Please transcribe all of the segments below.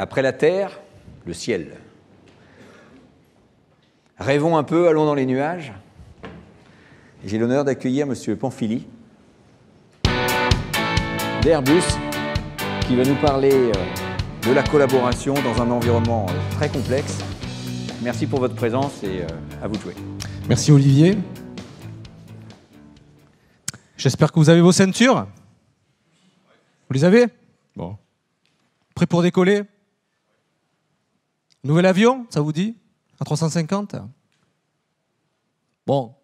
Après la terre, le ciel. Rêvons un peu, allons dans les nuages. J'ai l'honneur d'accueillir M. Panfili d'Airbus qui va nous parler euh, de la collaboration dans un environnement euh, très complexe. Merci pour votre présence et euh, à vous de jouer. Merci Olivier. J'espère que vous avez vos ceintures. Vous les avez Bon. Prêt pour décoller Nouvel avion, ça vous dit À 350 Bon,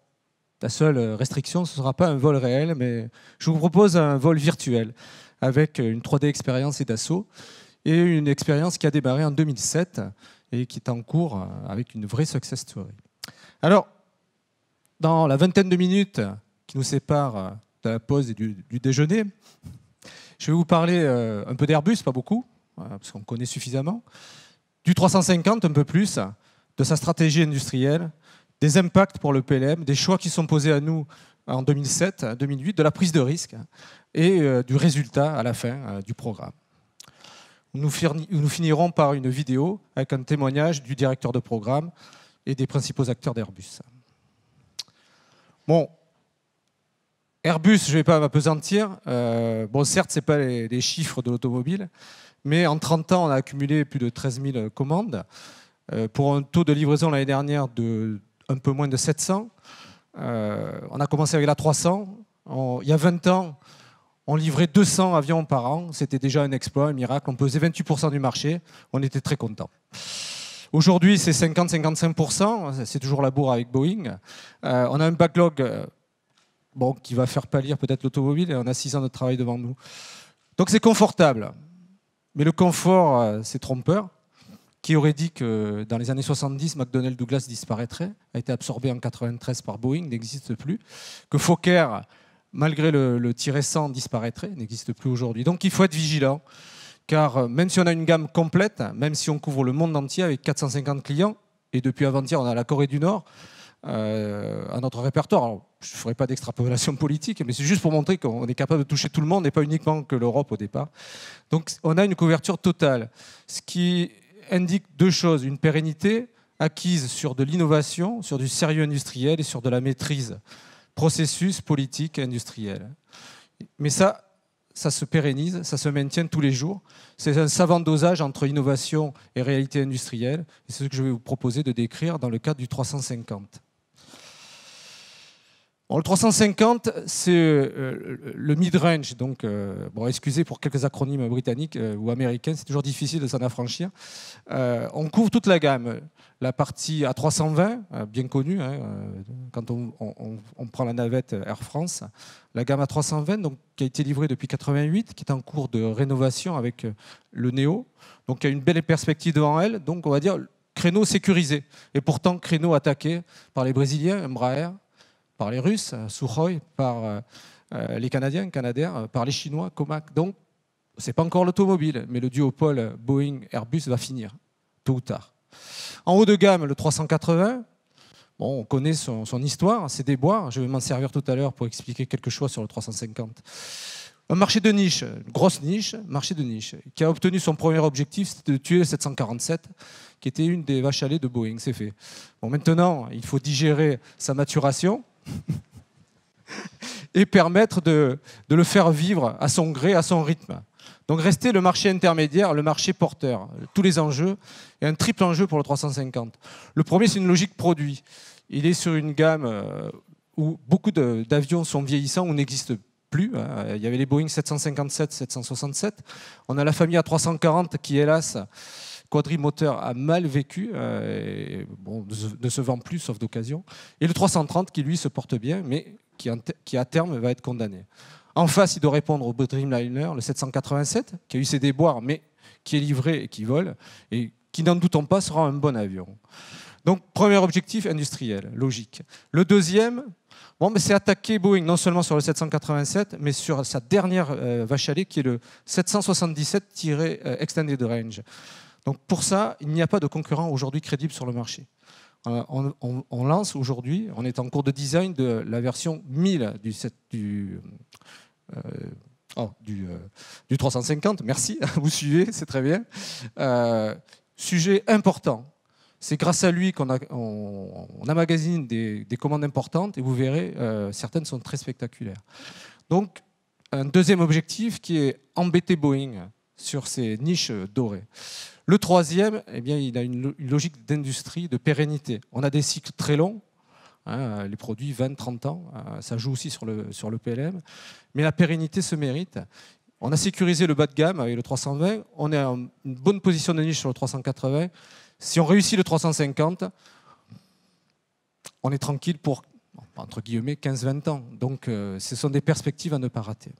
la seule restriction, ce ne sera pas un vol réel, mais je vous propose un vol virtuel avec une 3D expérience et d'assaut et une expérience qui a démarré en 2007 et qui est en cours avec une vraie success story. Alors, dans la vingtaine de minutes qui nous séparent de la pause et du, du déjeuner, je vais vous parler euh, un peu d'Airbus, pas beaucoup, hein, parce qu'on connaît suffisamment, du 350 un peu plus, de sa stratégie industrielle, des impacts pour le PLM, des choix qui sont posés à nous en 2007, 2008, de la prise de risque et euh, du résultat à la fin euh, du programme. Nous, finirons par une vidéo avec un témoignage du directeur de programme et des principaux acteurs d'Airbus. Bon, Airbus, je ne vais pas m'apesantir. Euh, bon, certes, ce n'est pas les, chiffres de l'automobile, mais en 30 ans, on a accumulé plus de 13 000 commandes euh, pour un taux de livraison l'année dernière de un peu moins de 700. Euh, on a commencé avec la 300. il y a 20 ans, on livrait 200 avions par an. C'était déjà un exploit, un miracle. On pesait 28% du marché. On était très contents. Aujourd'hui, c'est 50-55%. C'est toujours la bourre avec Boeing. Euh, on a un backlog qui va faire pâlir peut-être l'automobile et on a 6 ans de travail devant nous. Donc c'est confortable. Mais le confort, euh, c'est trompeur. Qui aurait dit que dans les années 70, McDonnell Douglas disparaîtrait, a été absorbé en 93 par Boeing, n'existe plus. Que Fokker, malgré le, le tir disparaîtrait, n'existe plus aujourd'hui. Donc il faut être vigilant, car euh, même si on a une gamme complète, même si on couvre le monde entier avec 450 clients, et depuis avant-hier, on a la Corée du Nord, euh, à notre répertoire. je ne ferai pas d'extrapolation politique, mais c'est juste pour montrer qu'on est capable de toucher tout le monde et pas uniquement que l'Europe au départ. Donc on a une couverture totale, ce qui indique deux choses, une pérennité acquise sur de l'innovation, sur du sérieux industriel et sur de la maîtrise, processus politique industriel. Mais ça, ça se pérennise, ça se maintient tous les jours. C'est un savant dosage entre innovation et réalité industrielle. Et c'est ce que je vais vous proposer de décrire dans le cadre du 350 le 350, c'est euh, le mid-range. Donc, euh, bon, excusez pour quelques acronymes britanniques euh, ou américains, c'est toujours difficile de s'en affranchir. on couvre toute la gamme. La partie A320, bien connue, hein, quand on, prend la navette Air France. La gamme A320, donc, qui a été livrée depuis 88, qui est en cours de rénovation avec le NEO. Donc, il y a une belle perspective devant elle. Donc, on va dire créneau sécurisé. Et pourtant, créneau attaqué par les Brésiliens, Embraer, par les Russes, euh, Sukhoi par euh, euh, les Canadiens, Canadair, par les Chinois, Comac. Donc, ce n'est pas encore l'automobile, mais le duopole Boeing-Airbus va finir, tôt ou tard. En haut de gamme, le 380. on connaît son, histoire, histoire, des bois. Je vais m'en servir tout à l'heure pour expliquer quelque chose sur le 350. Un marché de niche, grosse niche, marché de niche, qui a obtenu son premier objectif, c'était de tuer le 747, qui était une des vaches à lait de Boeing, c'est fait. Bon, maintenant, il faut digérer sa maturation, et permettre de, le faire vivre à son gré, à son rythme. Donc rester le marché intermédiaire, le marché porteur. Tous les enjeux, et un triple enjeu pour le 350. Le premier, c'est une logique produit. Il est sur une gamme euh, où beaucoup d'avions sont vieillissants ou n'existent plus. Hein. Il y avait les Boeing 757, 767. On a la famille A340 qui, hélas, quadrimoteur a mal vécu, euh, et, ne se vend plus sauf d'occasion, et le 330 qui lui se porte bien, mais qui, à terme va être condamné. En face, il doit répondre au Dreamliner, le 787, qui a eu ses déboires, mais qui est livré et qui vole, et qui, n'en doutons pas, sera un bon avion. Donc, premier objectif industriel, logique. Le deuxième, bon, mais c'est attaquer Boeing non seulement sur le 787, mais sur sa dernière euh, vache à lait, qui est le 777-Extended euh, Range. Donc pour ça, il n'y a pas de concurrent aujourd'hui crédible sur le marché. Euh, on, lance aujourd'hui, on est en cours de design de la version 1000 du, 350. Euh, euh, Merci, vous suivez, c'est très bien. sujet important. C'est grâce à lui qu'on a, on, amagasine des, des, commandes importantes et vous verrez, certaines sont très spectaculaires. Donc, un deuxième objectif qui est embêter Boeing sur ces niches dorées. Le troisième, eh bien, il a une, logique d'industrie, de pérennité. On a des cycles très longs, hein, euh, les produits 20-30 ans, euh, ça joue aussi sur le, sur le PLM, mais la pérennité se mérite. On a sécurisé le bas de gamme avec le 320, on est en bonne position de niche sur le 380. Si on réussit le 350, on est tranquille pour, entre guillemets, 15-20 ans. Donc euh, ce sont des perspectives à ne pas rater.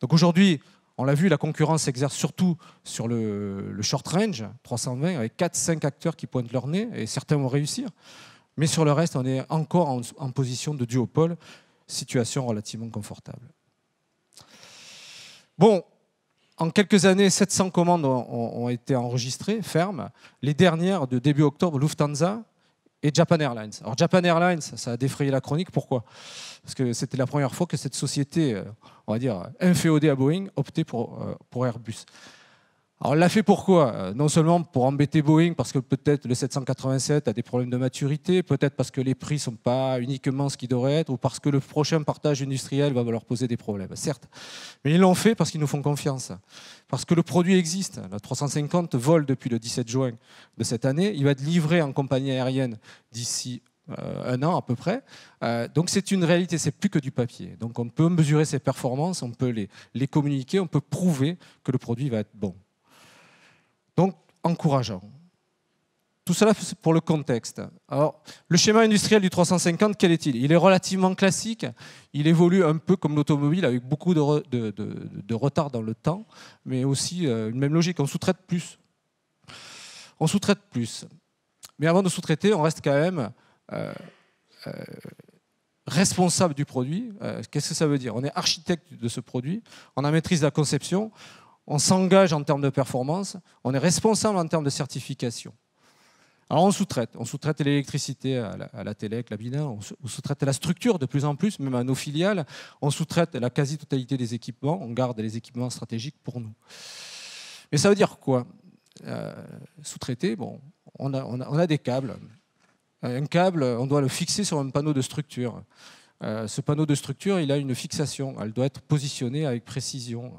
Donc aujourd'hui, on l'a vu, la concurrence s'exerce surtout sur le, short range, 320, avec 4-5 acteurs qui pointent leur nez, et certains vont réussir. Mais sur le reste, on est encore en, position de duopole, situation relativement confortable. Bon, en quelques années, 700 commandes ont, ont été enregistrées, fermes. Les dernières, de début octobre, Lufthansa, et Japan Airlines. Alors Japan Airlines, ça a défrayé la chronique. Pourquoi Parce que c'était la première fois que cette société, euh, on va dire, inféodée à Boeing, optait pour, euh, pour Airbus. Alors, on l'a fait pourquoi euh, Non seulement pour embêter Boeing, parce que peut-être le 787 a des problèmes de maturité, peut-être parce que les prix ne sont pas uniquement ce qu'ils devraient être, ou parce que le prochain partage industriel va leur poser des problèmes, certes. Mais ils l'ont fait parce qu'ils nous font confiance, parce que le produit existe. La 350 vole depuis le 17 juin de cette année. Il va être livré en compagnie aérienne d'ici euh, un an à peu près. Euh, donc c'est une réalité, c'est plus que du papier. Donc on peut mesurer ses performances, on peut les communiquer, on peut prouver que le produit va être bon. Donc, encourageant. Tout cela pour le contexte. Alors, le schéma industriel du 350, quel est-il Il est relativement classique, il évolue un peu comme l'automobile avec beaucoup de, retard dans le temps, mais aussi euh, une même logique, on sous-traite plus. On sous-traite plus. Mais avant de sous-traiter, on reste quand même euh, euh, responsable du produit. Qu'est-ce que ça veut dire On est architecte de ce produit, on a maîtrise de la conception, on s'engage en termes de performance, on est responsable en termes de certification. Alors on sous-traite, on sous-traite l'électricité à la, à la la Bina, on sous-traite la structure de plus en plus, même à nos filiales, on sous-traite la quasi-totalité des équipements, on garde les équipements stratégiques pour nous. Mais ça veut dire quoi euh, Sous-traiter, bon, on a des câbles. Un câble, on doit le fixer sur un panneau de structure. Euh, ce panneau de structure, il a une fixation, elle doit être positionnée avec précision.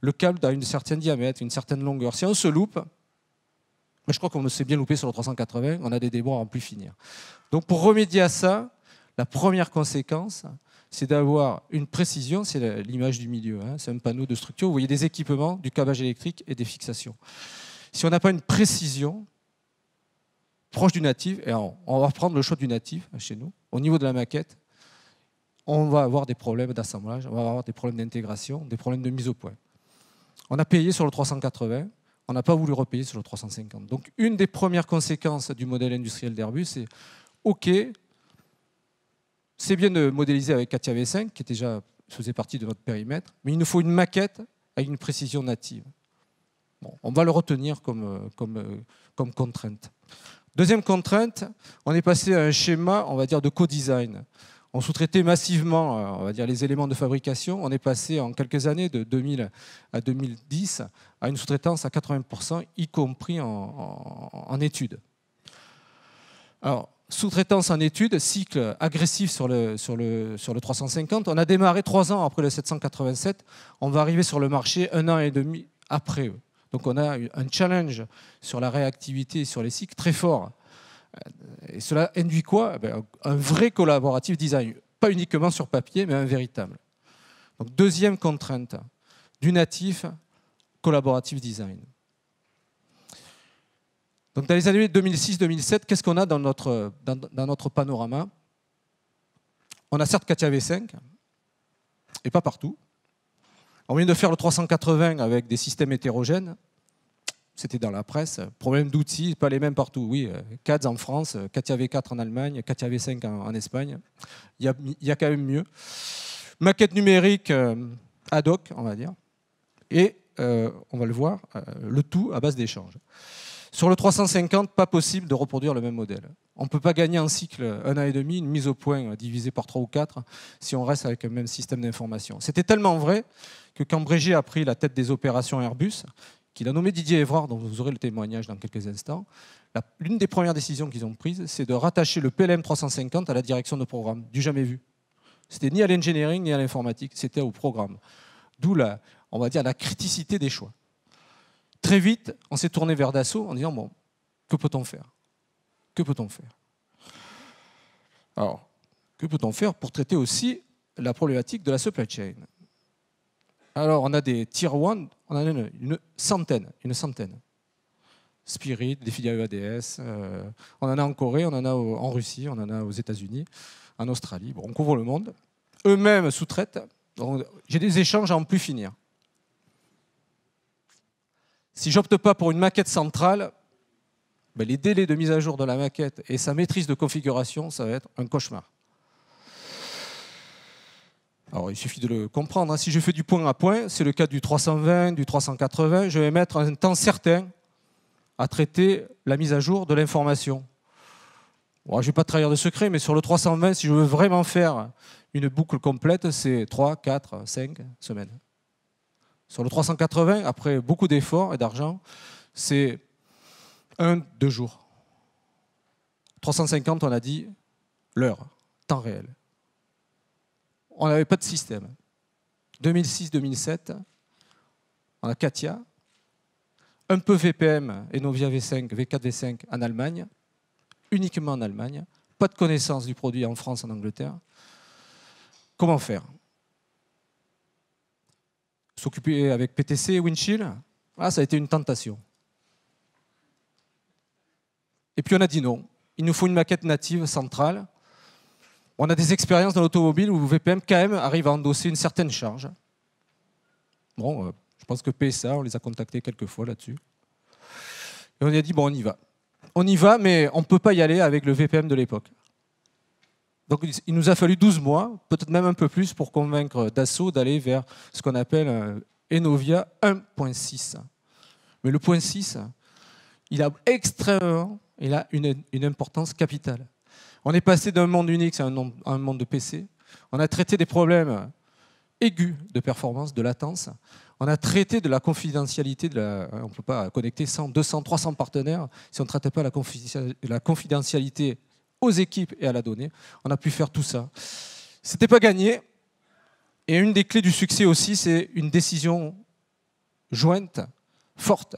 Le câble a une certaine diamètre, une certaine longueur. Si on se loupe, je crois qu'on s'est bien loupé sur le 380, on a des à en plus finir. Donc pour remédier à ça, la première conséquence, c'est d'avoir une précision, c'est l'image du milieu, hein. c'est un panneau de structure, vous voyez des équipements, du câblage électrique et des fixations. Si on n'a pas une précision proche du natif, et on va reprendre le choix du natif chez nous, au niveau de la maquette, on va avoir des problèmes d'assemblage, on va avoir des problèmes d'intégration, des problèmes de mise au point. On a payé sur le 380, on n'a pas voulu repayer sur le 350. Donc une des premières conséquences du modèle industriel d'Airbus, c'est OK, c'est bien de modéliser avec Katia V5, qui déjà faisait partie de notre périmètre, mais il nous faut une maquette avec une précision native. on va le retenir comme, euh, comme, euh, comme contrainte. Deuxième contrainte, on est passé à un schéma, on va dire, de co-design on sous-traitait massivement, euh, va dire, les éléments de fabrication. On est passé en quelques années, de 2000 à 2010, à une sous-traitance à 80%, y compris en, études. Alors, sous-traitance en études, cycle agressif sur le, sur, le, sur le 350. On a démarré trois ans après le 787. On va arriver sur le marché un an et demi après. Donc on a eu un challenge sur la réactivité et sur les cycles très fort et cela induit quoi eh ben, Un vrai collaboratif design, pas uniquement sur papier, mais un véritable. Donc deuxième contrainte du natif collaborative design. Donc dans les années 2006-2007, qu'est-ce qu'on a dans notre, notre panorama On a certes Katia V5, et pas partout. On vient de faire le 380 avec des systèmes hétérogènes c'était dans la presse, problème d'outils, pas les mêmes partout. Oui, 4 en France, 4 V4 en Allemagne, 4 V5 en, Espagne. Il y, a, quand même mieux. Maquette numérique euh, ad hoc, on va dire. Et euh, on va le voir, euh, le tout à base d'échanges. Sur le 350, pas possible de reproduire le même modèle. On ne peut pas gagner un cycle un an et demi, une mise au point divisée par 3 ou 4, si on reste avec le même système d'information. C'était tellement vrai que quand Brégé a pris la tête des opérations Airbus, qu'il a nommé Didier Evrard, dont vous aurez le témoignage dans quelques instants, l'une des premières décisions qu'ils ont prises, c'est de rattacher le PLM 350 à la direction de programme, du jamais vu. C'était ni à l'engineering ni à l'informatique, c'était au programme. D'où la, on va dire, la criticité des choix. Très vite, on s'est tourné vers Dassault en disant bon, que peut-on faire Que peut-on faire Alors, que peut-on faire pour traiter aussi la problématique de la supply chain alors, on a des tier 1, on en a une, centaine, une centaine. Spirit, des filiales EADS, euh, on en a en Corée, on en a en Russie, on en a aux États-Unis, en Australie. on couvre le monde. Eux-mêmes sous-traitent. J'ai des échanges à en plus finir. Si j'opte pas pour une maquette centrale, ben, les délais de mise à jour de la maquette et sa maîtrise de configuration, ça va être un cauchemar. Alors, il suffit de le comprendre. Hein. Si je fais du point à point, c'est le cas du 320, du 380, je vais mettre un temps certain à traiter la mise à jour de l'information. je ne vais pas trahir de secret, mais sur le 320, si je veux vraiment faire une boucle complète, c'est 3, 4, 5 semaines. Sur le 380, après beaucoup d'efforts et d'argent, c'est 1, 2 jours. 350, on a dit l'heure, temps réel on n'avait pas de système. 2006-2007, on a Katia, un peu VPM et nos V5, V4, V5 en Allemagne, uniquement en Allemagne, pas de connaissance du produit en France, en Angleterre. Comment faire S'occuper avec PTC, et ah, ça a été une tentation. Et puis on a dit non, il nous faut une maquette native centrale on a des expériences dans l'automobile où VPM, quand même, arrive à endosser une certaine charge. Bon, euh, je pense que PSA, on les a contactés quelques fois là-dessus. Et on a dit, bon, on y va. On y va, mais on ne peut pas y aller avec le VPM de l'époque. Donc il nous a fallu 12 mois, peut-être même un peu plus, pour convaincre Dassault d'aller vers ce qu'on appelle euh, Enovia 1.6. Mais le 1.6, il a extrêmement, une importance capitale. On est passé d'un monde Unix à un, monde de PC. On a traité des problèmes aigus de performance, de latence. On a traité de la confidentialité. De la, on ne peut pas connecter 100, 200, 300 partenaires si on ne traitait pas la, la confidentialité aux équipes et à la donnée. On a pu faire tout ça. C'était pas gagné. Et une des clés du succès aussi, c'est une décision jointe, forte,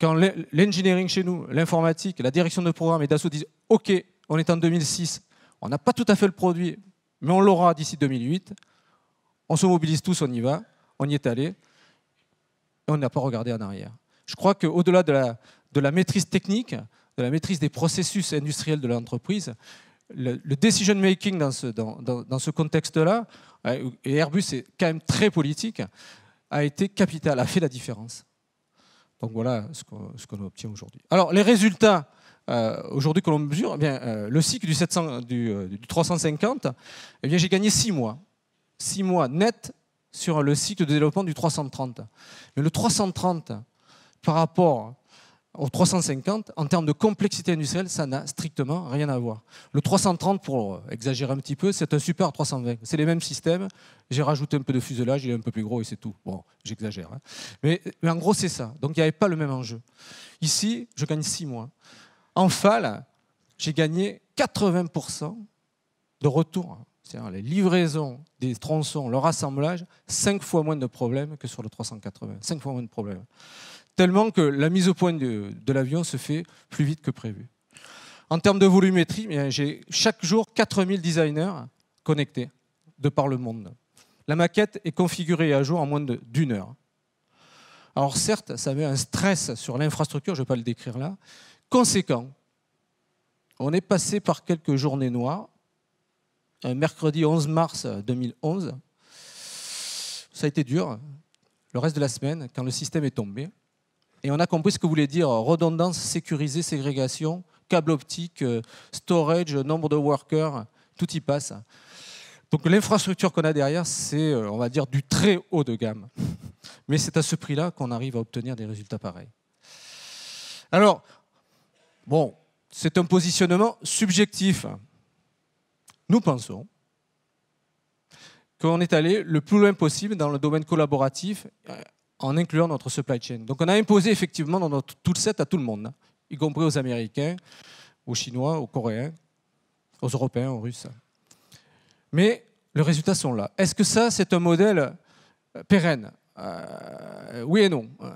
quand l'engineering chez nous, l'informatique, la direction de programme et d'assaut disent OK, on est en 2006, on n'a pas tout à fait le produit, mais on l'aura d'ici 2008, on se mobilise tous, on y va, on y est allé, et on n'a pas regardé en arrière. Je crois qu'au-delà de la, maîtrise technique, de la maîtrise des processus industriels de l'entreprise, le, decision making dans ce contexte-là, euh, et Airbus est quand même très politique, a été capital, a fait la différence. Donc voilà ce qu'on obtient aujourd'hui. Alors les résultats euh, aujourd'hui que l'on mesure, eh bien, euh, le cycle du, 350, euh, eh bien, j'ai gagné 6 mois. 6 mois net sur le cycle de développement du 330. Mais le 330, par rapport au 350, en termes de complexité industrielle, ça n'a strictement rien à voir. Le 330, pour exagérer un petit peu, c'est un super 320. C'est les mêmes systèmes. J'ai rajouté un peu de fuselage, il est un peu plus gros et c'est tout. Bon, j'exagère. Hein. Mais, en gros, c'est ça. Donc il n'y avait pas le même enjeu. Ici, je gagne 6 mois. En FAL, j'ai gagné 80% de retour. C'est-à-dire les livraisons des tronçons, leur assemblage, 5 fois moins de problèmes que sur le 380. 5 fois moins de problèmes tellement que la mise au point de, l'avion se fait plus vite que prévu. En termes de volumétrie, eh j'ai chaque jour 4000 designers connectés de par le monde. La maquette est configurée à jour en moins d'une heure. Alors certes, ça met un stress sur l'infrastructure, je ne vais pas le décrire là. Conséquent, on est passé par quelques journées noires. Un mercredi 11 mars 2011, ça a été dur. Le reste de la semaine, quand le système est tombé, et on a compris ce que voulait dire euh, redondance, sécurisée, ségrégation, câble optique, euh, storage, nombre de workers, tout y passe. Donc l'infrastructure qu'on a derrière, c'est, euh, on va dire, du très haut de gamme. Mais c'est à ce prix-là qu'on arrive à obtenir des résultats pareils. Alors, bon, c'est un positionnement subjectif. Nous pensons qu'on est allé le plus loin possible dans le domaine collaboratif en incluant notre supply chain. Donc on a imposé effectivement dans notre toolset à tout le monde, hein, y compris aux Américains, aux Chinois, aux Coréens, aux Européens, aux Russes. Mais les résultats sont là. Est-ce que ça, c'est un modèle euh, pérenne euh, Oui et non. Euh,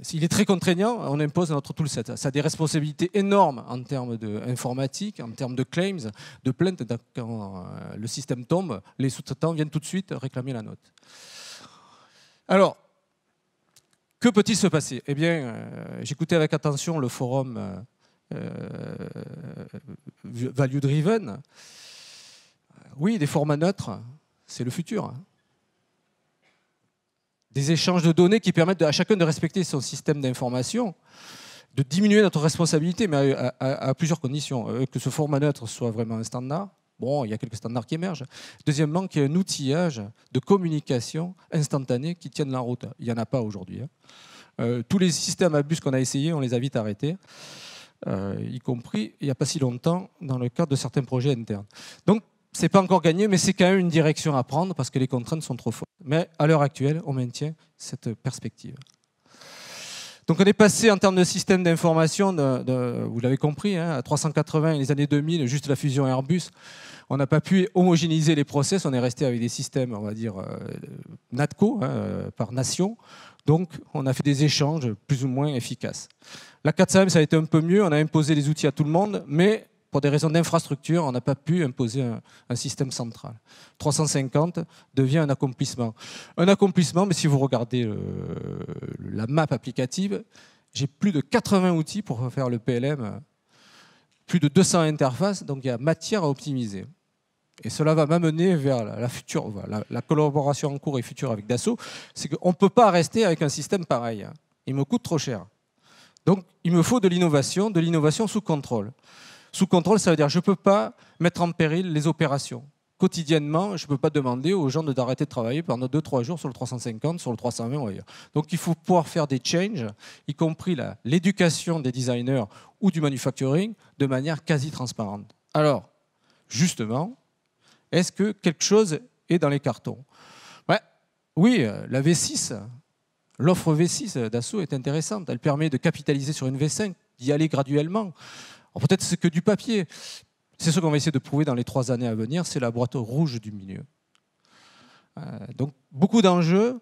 s'il est très contraignant, on impose notre toolset. Ça a des responsabilités énormes en termes d'informatique, en termes de claims, de plaintes. Quand le système tombe, les sous-traitants viennent tout de suite réclamer la note. Alors, que peut-il se passer Eh bien, euh, j'écoutais avec attention le forum euh, euh, Value Driven. Oui, des formats neutres, c'est le futur. Des échanges de données qui permettent à chacun de respecter son système d'information, de diminuer notre responsabilité, mais à, plusieurs conditions. Que ce format neutre soit vraiment un standard, Bon, il y a quelques standards qui émergent. Deuxièmement, qu'il y ait un outillage de communication instantanée qui tienne la route. Il n'y en a pas aujourd'hui. Hein. Euh, tous les systèmes à bus qu'on a essayés, on les a vite arrêtés. Euh, y compris il n'y a pas si longtemps dans le cadre de certains projets internes. Donc, ce n'est pas encore gagné, mais c'est quand même une direction à prendre parce que les contraintes sont trop fortes. Mais à l'heure actuelle, on maintient cette perspective. Donc on est passé en termes de système d'information, vous l'avez compris, hein, à 380 et les années 2000, juste la fusion Airbus. On n'a pas pu homogénéiser les process, on est resté avec des systèmes, on va dire, euh, NATCO, hein, euh, par nation. Donc on a fait des échanges plus ou moins efficaces. La 4 ça a été un peu mieux, on a imposé les outils à tout le monde, mais pour des raisons d'infrastructure, on n'a pas pu imposer un, système central. 350 devient un accomplissement. Un accomplissement, mais si vous regardez euh, la map applicative, j'ai plus de 80 outils pour faire le PLM, plus de 200 interfaces, donc il y a matière à optimiser. Et cela va m'amener vers la, future, la, collaboration en cours et future avec Dassault, c'est qu'on ne peut pas rester avec un système pareil. Il me coûte trop cher. Donc il me faut de l'innovation, de l'innovation sous contrôle. Sous contrôle, ça veut dire je ne peux pas mettre en péril les opérations. Quotidiennement, je ne peux pas demander aux gens d'arrêter de travailler pendant 2-3 jours sur le 350, sur le 320 ou ailleurs. Donc il faut pouvoir faire des changes, y compris l'éducation des designers ou du manufacturing, de manière quasi transparente. Alors, justement, est-ce que quelque chose est dans les cartons ouais, Oui, euh, la V6, l'offre V6 d'Assaut est intéressante. Elle permet de capitaliser sur une V5, d'y aller graduellement peut-être c'est que du papier. C'est ce qu'on va essayer de prouver dans les trois années à venir, c'est la boîte rouge du milieu. Euh, donc beaucoup d'enjeux.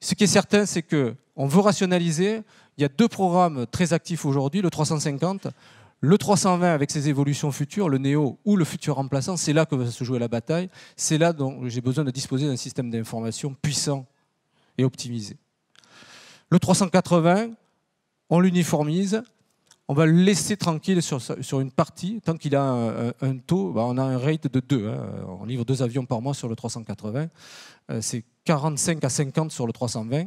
Ce qui est certain, c'est qu'on veut rationaliser. Il y a deux programmes très actifs aujourd'hui, le 350, le 320 avec ses évolutions futures, le néo ou le futur remplaçant. C'est là que va se jouer la bataille. C'est là dont j'ai besoin de disposer d'un système d'information puissant et optimisé. Le 380, on l'uniformise on va le laisser tranquille sur, une partie tant qu'il a un, taux. Bah, on a un rate de 2. Hein. On livre deux avions par mois sur le 380. Euh, c'est 45 à 50 sur le 320.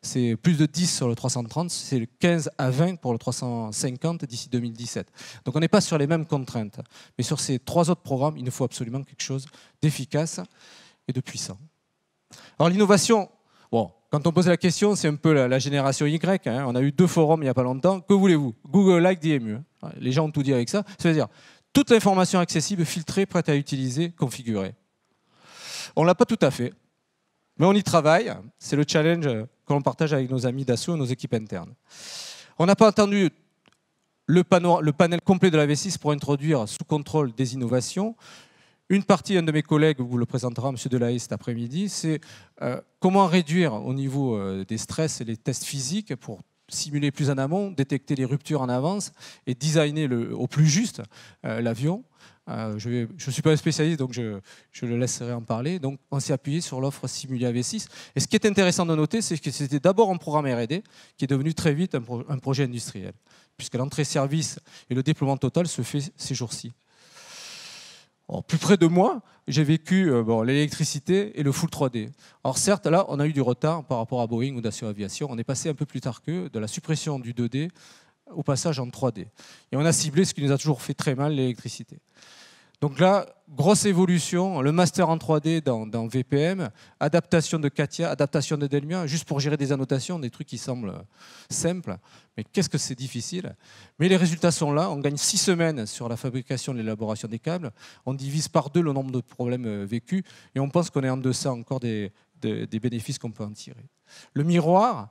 C'est plus de 10 sur le 330. C'est 15 à 20 pour le 350 d'ici 2017. Donc on n'est pas sur les mêmes contraintes. Mais sur ces trois autres programmes, il nous faut absolument quelque chose d'efficace et de puissant. Alors l'innovation, quand on pose la question, c'est un peu la, génération Y. Hein. On a eu deux forums il n'y a pas longtemps. Que voulez-vous Google Like DMU. Les gens ont tout dit avec ça. C'est-à-dire toute l'information accessible, filtrée, prête à utiliser, configurée. On ne l'a pas tout à fait, mais on y travaille. C'est le challenge que l'on partage avec nos amis d'assaut et nos équipes internes. On n'a pas entendu le, le, panel complet de la V6 pour introduire sous contrôle des innovations. Une partie, un de mes collègues vous le présentera, M. Delahaye, cet après-midi, c'est euh, comment réduire au niveau euh, des stress et les tests physiques pour simuler plus en amont, détecter les ruptures en avance et designer au plus juste euh, l'avion. je ne suis pas un spécialiste, donc je, le laisserai en parler. Donc, on s'est appuyé sur l'offre Simulia V6. Et ce qui est intéressant de noter, c'est que c'était d'abord un programme R&D qui est devenu très vite un, un projet industriel, puisque l'entrée-service et le déploiement total se fait ces jours-ci plus près de moi, j'ai vécu euh, l'électricité et le full 3D. Alors certes, là, on a eu du retard par rapport à Boeing ou Dassault Aviation. On est passé un peu plus tard qu'eux de la suppression du 2D au passage en 3D. Et on a ciblé ce qui nous a toujours fait très mal, l'électricité. Donc là, grosse évolution, le master en 3D dans, VPM, adaptation de Katia, adaptation de Delmia, juste pour gérer des annotations, des trucs qui semblent simples, mais qu'est-ce que c'est difficile. Mais les résultats sont là, on gagne six semaines sur la fabrication et l'élaboration des câbles, on divise par deux le nombre de problèmes euh, vécus, et on pense qu'on est en deçà encore des bénéfices qu'on peut en tirer. Le miroir,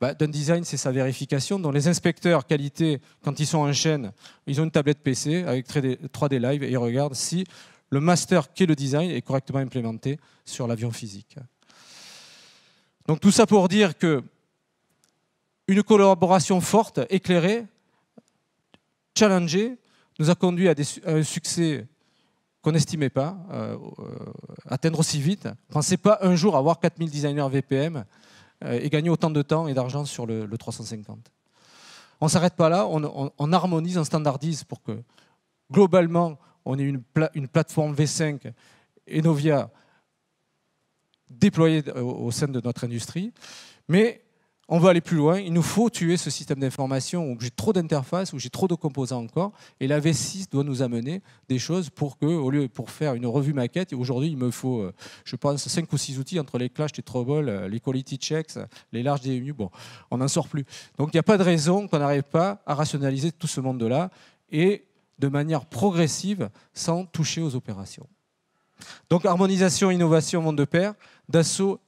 bah, d'un design, c'est sa vérification. dont les inspecteurs qualité, quand ils sont en chaîne, ils ont une tablette PC avec 3D, Live et ils regardent si le master qui est le design est correctement implémenté sur l'avion physique. Donc tout ça pour dire que une collaboration forte, éclairée, challengée, nous a conduit à, un succès qu'on n'estimait pas euh, euh, atteindre aussi vite. Pensez pas un jour avoir 4000 designers VPM euh, et gagner autant de temps et d'argent sur le, 350. On ne s'arrête pas là, on, harmonise, on standardise pour que globalement, on ait une, plateforme V5 et Novia déployée euh, au, au sein de notre industrie, mais on veut aller plus loin, il nous faut tuer ce système d'information où j'ai trop d'interfaces, où j'ai trop de composants encore, et la V6 doit nous amener des choses pour que, au lieu pour faire une revue maquette, aujourd'hui il me faut, euh, je pense, 5 ou 6 outils entre les clash, les troubles, euh, les quality checks, les Large DMU, bon, on n'en sort plus. Donc il n'y a pas de raison qu'on n'arrive pas à rationaliser tout ce monde-là, et de manière progressive, sans toucher aux opérations. Donc harmonisation, innovation, monde de pair, Dassault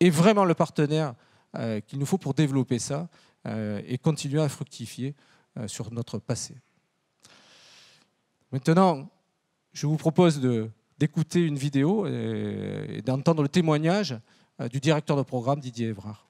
est vraiment le partenaire euh, qu'il nous faut pour développer ça euh, et continuer à fructifier euh, sur notre passé. Maintenant, je vous propose d'écouter une vidéo et, d'entendre le témoignage du directeur de programme Didier Évrard.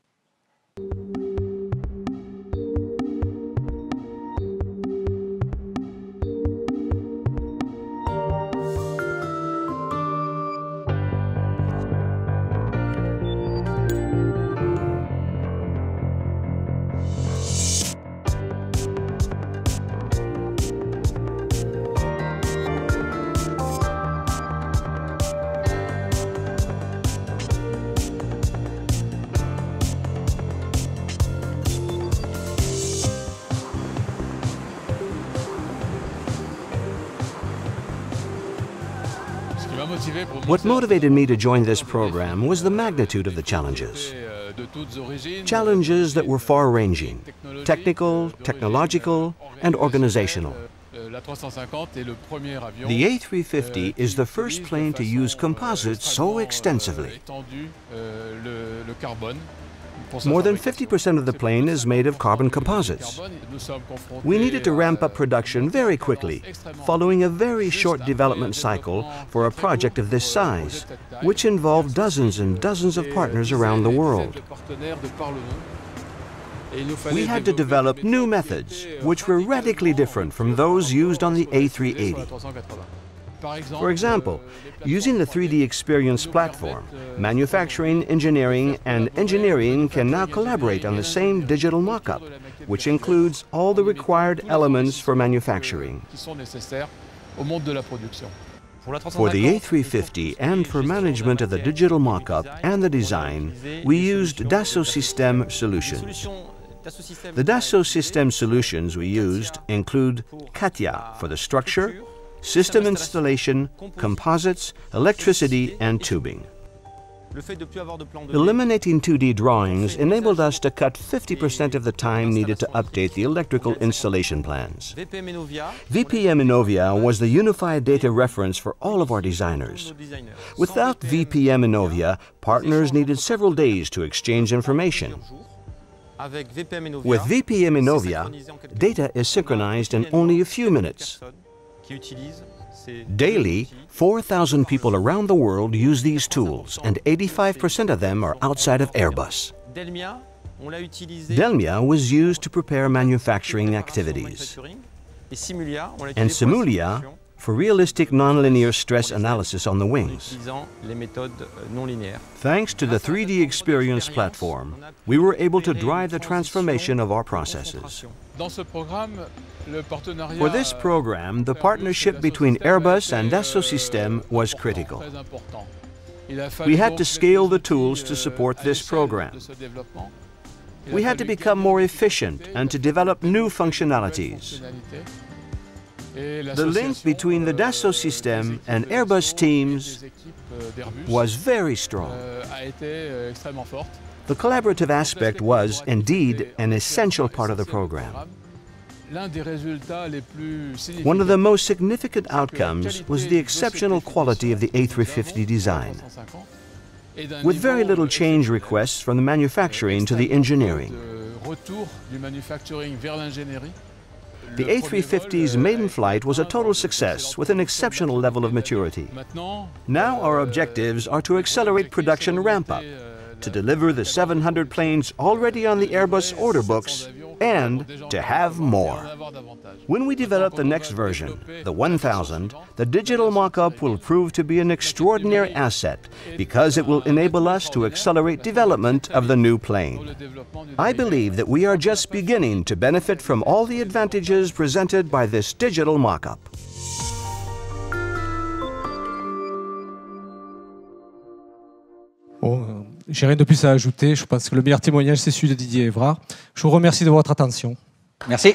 What motivated me to join this program was the magnitude of the challenges. Challenges that were far ranging technical, technological, and organizational. The A350 is the first plane to use composites so extensively. Euh, more than 50% of the plane is made of carbon composites. We needed to ramp up production very quickly, following a very short development cycle for a project of this size, which involved dozens and dozens of partners around the world. We had to develop new methods, which were radically different from those used on the A380. For example, using the 3D Experience platform, manufacturing, engineering, and engineering can now collaborate on the same digital mock-up, which includes all the required elements for manufacturing. For the A350 and for management of the digital mock-up and the design, we used Dassault Systèmes solutions. The Dassault Systèmes solutions we used include Katia for the structure, system installation, composites, electricity, and tubing. Eliminating 2D drawings enabled us to cut 50% of the time needed to update the electrical installation plans. VPM Innovia was the unified data reference for all of our designers. Without VPM Innovia, partners needed several days to exchange information. With VPM Innovia, data is synchronized in only a few minutes. Daily, 4,000 people around the world use these tools, and 85% of them are outside of Airbus. Delmia was used to prepare manufacturing activities, and Simulia for realistic nonlinear stress analysis on the wings. Euh, Thanks to the 3D Experience platform, we were able to drive the transformation of our processes. For this program, the partnership between Airbus and Dassault euh, Systèmes was critical. We had to scale the tools to euh, support this program. We had to become more efficient and to develop new functionalities. The link between the euh, Dassault Systèmes and Airbus teams was very strong. The collaborative aspect was, indeed, an essential part of the program. One of the most significant outcomes was the exceptional quality of the A350 design, with very little change requests from the manufacturing to the engineering. The A350's maiden flight was a total success with an exceptional level of maturity. Now our objectives are to accelerate production ramp-up to deliver the 700 planes already on the Airbus order books and to have more. When we develop the next version, the 1000, the digital mock-up will prove to be an extraordinary asset because it will enable us to accelerate development of the new plane. I believe that we are just beginning to benefit from all the advantages presented by this digital mock-up. Oh. J'ai rien de plus à ajouter. Je pense que le meilleur témoignage, c'est celui de Didier Evrard. Je vous remercie de votre attention. Merci.